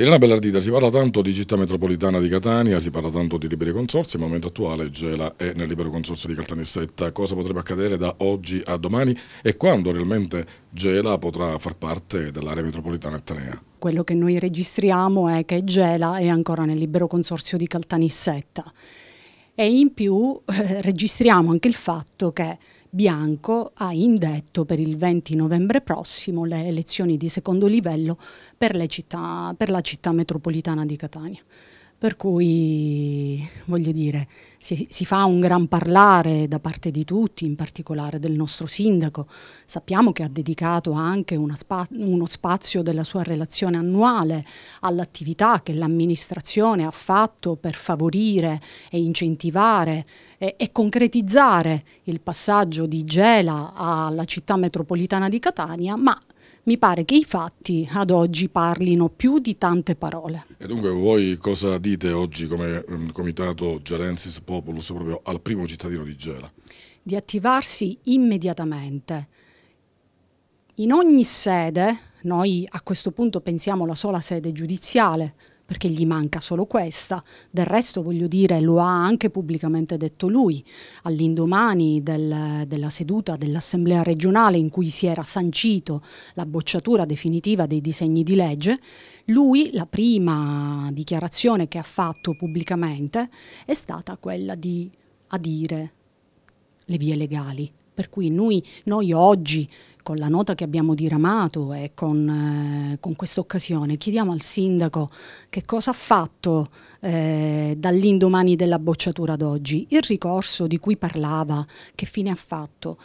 Elena Bellardita, si parla tanto di città metropolitana di Catania, si parla tanto di liberi consorsi, ma al momento attuale Gela è nel libero consorzio di Caltanissetta. Cosa potrebbe accadere da oggi a domani e quando realmente Gela potrà far parte dell'area metropolitana etnea? Quello che noi registriamo è che Gela è ancora nel libero consorzio di Caltanissetta e in più eh, registriamo anche il fatto che Bianco ha indetto per il 20 novembre prossimo le elezioni di secondo livello per, città, per la città metropolitana di Catania. Per cui, voglio dire, si, si, fa un gran parlare da parte di tutti, in particolare del nostro sindaco. Sappiamo che ha dedicato anche spa uno spazio della sua relazione annuale all'attività che l'amministrazione ha fatto per favorire e incentivare e, e concretizzare il passaggio di Gela alla città metropolitana di Catania, ma mi pare che i fatti ad oggi parlino più di tante parole. E dunque voi cosa dite oggi come ehm, Comitato Gerensis Populus proprio al primo cittadino di Gela? Di attivarsi immediatamente. In ogni sede, noi a questo punto pensiamo alla sola sede giudiziale, perché gli manca solo questa. Del resto, voglio dire, lo ha anche pubblicamente detto lui all'indomani del, della seduta dell'Assemblea regionale in cui si era sancito la bocciatura definitiva dei disegni di legge. Lui, la prima dichiarazione che ha fatto pubblicamente è stata quella di adire le vie legali. Per cui noi, noi oggi con la nota che abbiamo diramato e con, eh, con questa occasione chiediamo al sindaco che cosa ha fatto eh, dall'indomani della bocciatura ad oggi, il ricorso di cui parlava, che fine ha fatto,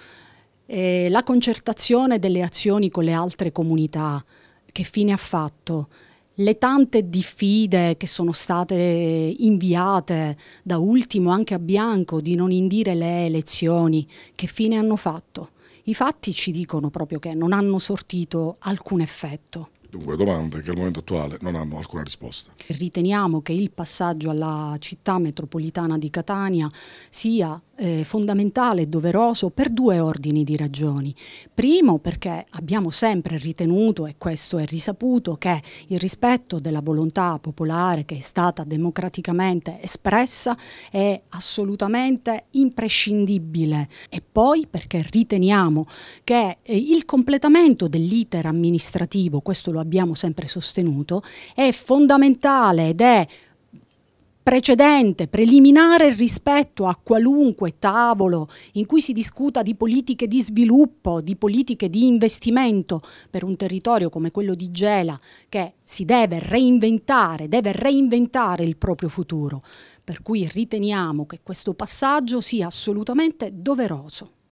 eh, la concertazione delle azioni con le altre comunità, che fine ha fatto, le tante diffide che sono state inviate da ultimo anche a Bianco di non indire le elezioni, che fine hanno fatto? I fatti ci dicono proprio che non hanno sortito alcun effetto. Dunque, domande che al momento attuale non hanno alcuna risposta. Riteniamo che il passaggio alla città metropolitana di Catania sia eh, fondamentale e doveroso per due ordini di ragioni. Primo perché abbiamo sempre ritenuto, e questo è risaputo, che il rispetto della volontà popolare che è stata democraticamente espressa è assolutamente imprescindibile. E poi perché riteniamo che eh, il completamento dell'iter amministrativo, questo lo abbiamo sempre sostenuto, è fondamentale ed è precedente, preliminare rispetto a qualunque tavolo in cui si discuta di politiche di sviluppo, di politiche di investimento per un territorio come quello di Gela che si deve reinventare, deve reinventare il proprio futuro. Per cui riteniamo che questo passaggio sia assolutamente doveroso.